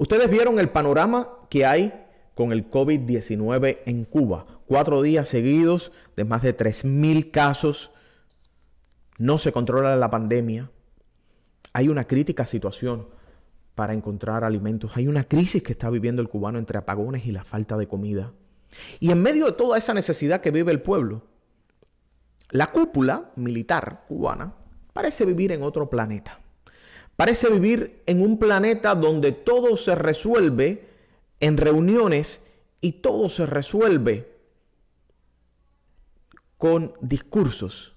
Ustedes vieron el panorama que hay con el COVID-19 en Cuba. Cuatro días seguidos de más de 3.000 casos. No se controla la pandemia. Hay una crítica situación para encontrar alimentos. Hay una crisis que está viviendo el cubano entre apagones y la falta de comida. Y en medio de toda esa necesidad que vive el pueblo, la cúpula militar cubana parece vivir en otro planeta. Parece vivir en un planeta donde todo se resuelve en reuniones y todo se resuelve con discursos.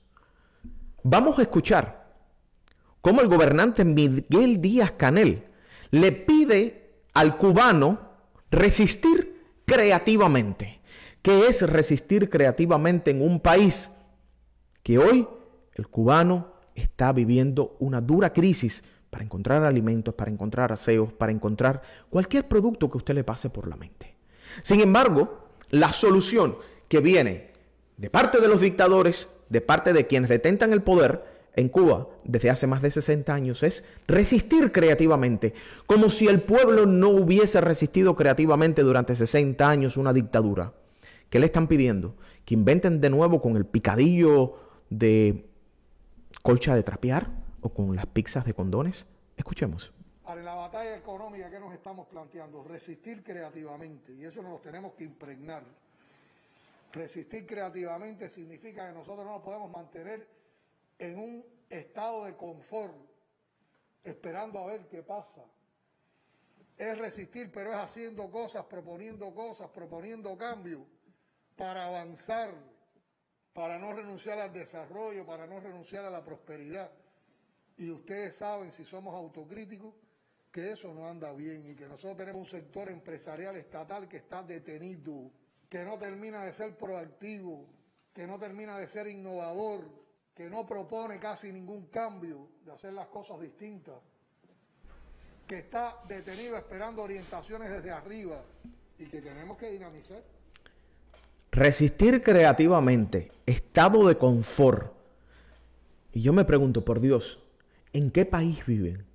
Vamos a escuchar cómo el gobernante Miguel Díaz Canel le pide al cubano resistir creativamente. ¿Qué es resistir creativamente en un país que hoy el cubano está viviendo una dura crisis para encontrar alimentos, para encontrar aseos, para encontrar cualquier producto que usted le pase por la mente. Sin embargo, la solución que viene de parte de los dictadores, de parte de quienes detentan el poder en Cuba desde hace más de 60 años es resistir creativamente, como si el pueblo no hubiese resistido creativamente durante 60 años una dictadura. ¿Qué le están pidiendo? Que inventen de nuevo con el picadillo de colcha de trapear, o con las pizzas de condones? Escuchemos. Para la batalla económica que nos estamos planteando, resistir creativamente, y eso nos lo tenemos que impregnar. Resistir creativamente significa que nosotros no nos podemos mantener en un estado de confort, esperando a ver qué pasa. Es resistir, pero es haciendo cosas, proponiendo cosas, proponiendo cambios para avanzar, para no renunciar al desarrollo, para no renunciar a la prosperidad y ustedes saben, si somos autocríticos, que eso no anda bien y que nosotros tenemos un sector empresarial estatal que está detenido, que no termina de ser proactivo, que no termina de ser innovador, que no propone casi ningún cambio de hacer las cosas distintas, que está detenido esperando orientaciones desde arriba y que tenemos que dinamizar. Resistir creativamente, estado de confort. Y yo me pregunto, por Dios, ¿En qué país viven?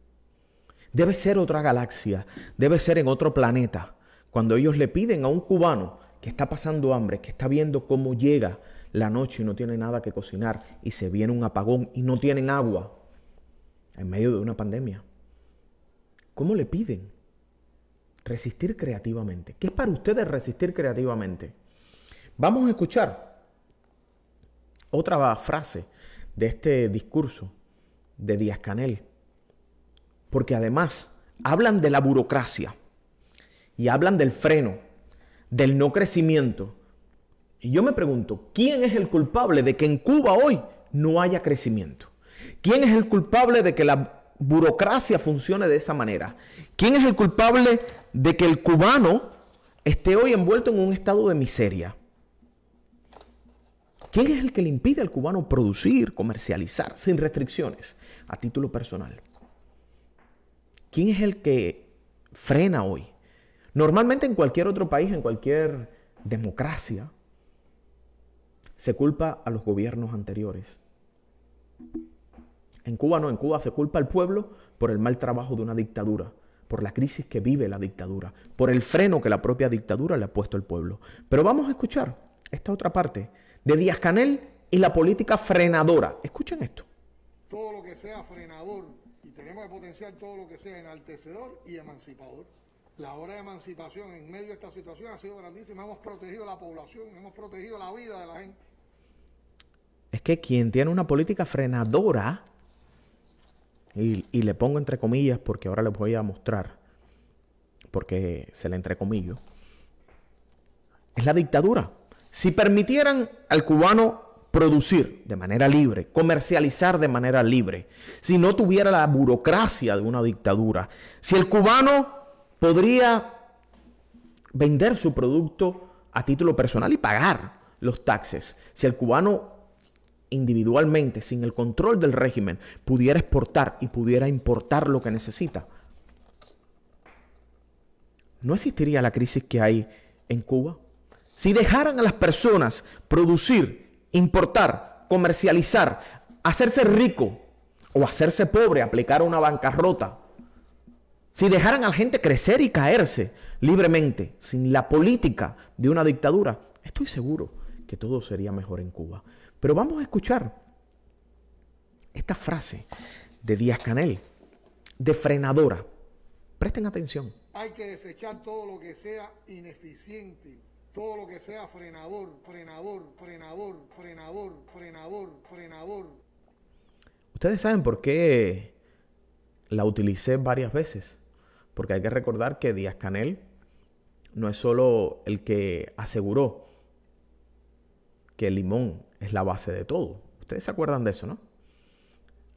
Debe ser otra galaxia, debe ser en otro planeta. Cuando ellos le piden a un cubano que está pasando hambre, que está viendo cómo llega la noche y no tiene nada que cocinar y se viene un apagón y no tienen agua en medio de una pandemia. ¿Cómo le piden? Resistir creativamente. ¿Qué es para ustedes resistir creativamente? Vamos a escuchar otra frase de este discurso de Díaz Canel. Porque además hablan de la burocracia y hablan del freno, del no crecimiento. Y yo me pregunto, ¿quién es el culpable de que en Cuba hoy no haya crecimiento? ¿Quién es el culpable de que la burocracia funcione de esa manera? ¿Quién es el culpable de que el cubano esté hoy envuelto en un estado de miseria? ¿Quién es el que le impide al cubano producir, comercializar sin restricciones? a título personal. ¿Quién es el que frena hoy? Normalmente en cualquier otro país, en cualquier democracia, se culpa a los gobiernos anteriores. En Cuba no, en Cuba se culpa al pueblo por el mal trabajo de una dictadura, por la crisis que vive la dictadura, por el freno que la propia dictadura le ha puesto al pueblo. Pero vamos a escuchar esta otra parte de Díaz Canel y la política frenadora. Escuchen esto todo lo que sea frenador y tenemos que potenciar todo lo que sea enaltecedor y emancipador. La hora de emancipación en medio de esta situación ha sido grandísima. Hemos protegido la población, hemos protegido la vida de la gente. Es que quien tiene una política frenadora, y, y le pongo entre comillas porque ahora les voy a mostrar, porque se le entrecomillo, es la dictadura. Si permitieran al cubano producir de manera libre, comercializar de manera libre, si no tuviera la burocracia de una dictadura, si el cubano podría vender su producto a título personal y pagar los taxes, si el cubano individualmente, sin el control del régimen, pudiera exportar y pudiera importar lo que necesita, no existiría la crisis que hay en Cuba. Si dejaran a las personas producir importar, comercializar, hacerse rico o hacerse pobre, aplicar una bancarrota. Si dejaran a la gente crecer y caerse libremente, sin la política de una dictadura, estoy seguro que todo sería mejor en Cuba. Pero vamos a escuchar esta frase de Díaz Canel, de frenadora. Presten atención. Hay que desechar todo lo que sea ineficiente todo lo que sea frenador, frenador, frenador, frenador, frenador, frenador. Ustedes saben por qué la utilicé varias veces. Porque hay que recordar que Díaz Canel no es solo el que aseguró que el limón es la base de todo. Ustedes se acuerdan de eso, ¿no?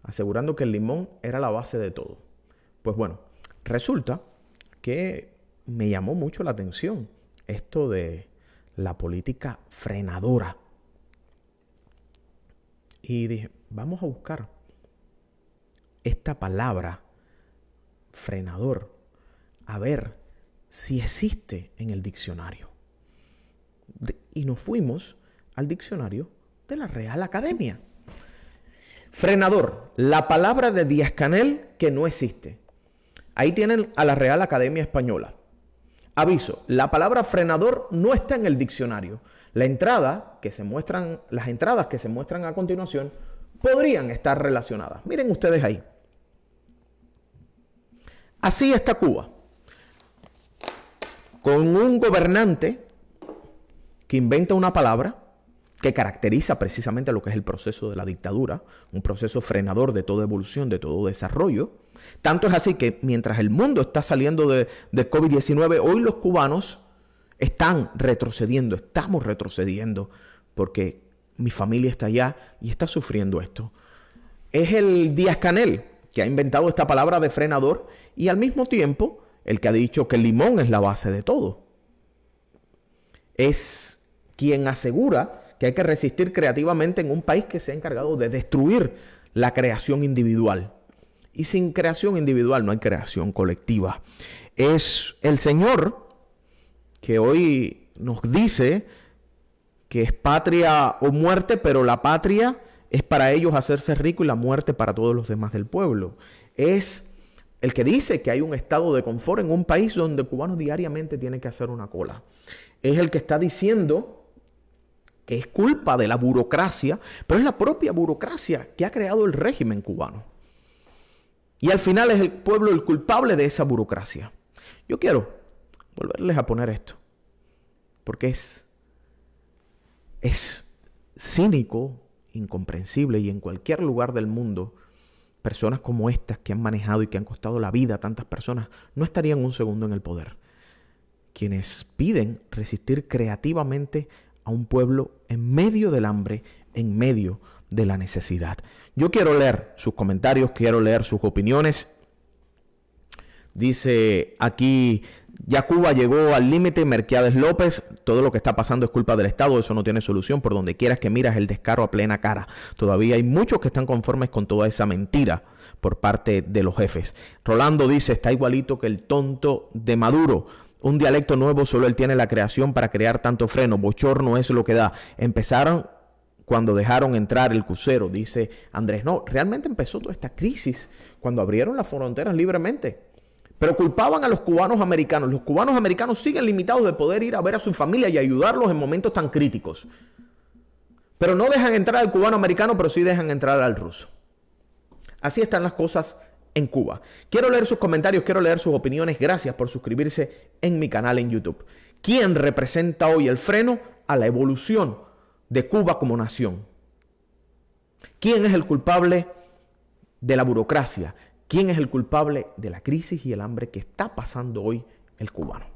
Asegurando que el limón era la base de todo. Pues bueno, resulta que me llamó mucho la atención esto de la política frenadora. Y dije, vamos a buscar esta palabra, frenador, a ver si existe en el diccionario. y nos fuimos al diccionario de la Real Academia. Frenador, la palabra de Díaz Canel que no existe. Ahí tienen a la Real Academia Española. Aviso, la palabra frenador no está en el diccionario. La entrada que se muestran, las entradas que se muestran a continuación podrían estar relacionadas. Miren ustedes ahí. Así está Cuba, con un gobernante que inventa una palabra que caracteriza precisamente lo que es el proceso de la dictadura, un proceso frenador de toda evolución, de todo desarrollo, tanto es así que mientras el mundo está saliendo de, COVID-19, hoy los cubanos están retrocediendo, estamos retrocediendo, porque mi familia está allá y está sufriendo esto. Es el Díaz Canel que ha inventado esta palabra de frenador y al mismo tiempo el que ha dicho que el limón es la base de todo. Es quien asegura que hay que resistir creativamente en un país que se ha encargado de destruir la creación individual. Y sin creación individual no hay creación colectiva. Es el Señor que hoy nos dice que es patria o muerte, pero la patria es para ellos hacerse rico y la muerte para todos los demás del pueblo. Es el que dice que hay un estado de confort en un país donde cubanos diariamente tienen que hacer una cola. Es el que está diciendo que es culpa de la burocracia, pero es la propia burocracia que ha creado el régimen cubano. Y al final es el pueblo el culpable de esa burocracia. Yo quiero volverles a poner esto, porque es, es cínico, incomprensible y en cualquier lugar del mundo, personas como estas que han manejado y que han costado la vida a tantas personas no estarían un segundo en el poder. Quienes piden resistir creativamente a un pueblo en medio del hambre, en medio de la necesidad. Yo quiero leer sus comentarios, quiero leer sus opiniones. Dice aquí, ya Cuba llegó al límite, Merquiades López, todo lo que está pasando es culpa del Estado, eso no tiene solución, por donde quieras que miras el descaro a plena cara. Todavía hay muchos que están conformes con toda esa mentira por parte de los jefes. Rolando dice, está igualito que el tonto de Maduro. Un dialecto nuevo solo él tiene la creación para crear tanto freno. Bochorno es lo que da. Empezaron cuando dejaron entrar el crucero, dice Andrés. No, realmente empezó toda esta crisis cuando abrieron las fronteras libremente. Pero culpaban a los cubanos americanos. Los cubanos americanos siguen limitados de poder ir a ver a su familia y ayudarlos en momentos tan críticos. Pero no dejan entrar al cubano americano, pero sí dejan entrar al ruso. Así están las cosas en Cuba. Quiero leer sus comentarios, quiero leer sus opiniones. Gracias por suscribirse en mi canal en YouTube. ¿Quién representa hoy el freno a la evolución de Cuba como nación. ¿Quién es el culpable de la burocracia? ¿Quién es el culpable de la crisis y el hambre que está pasando hoy el cubano?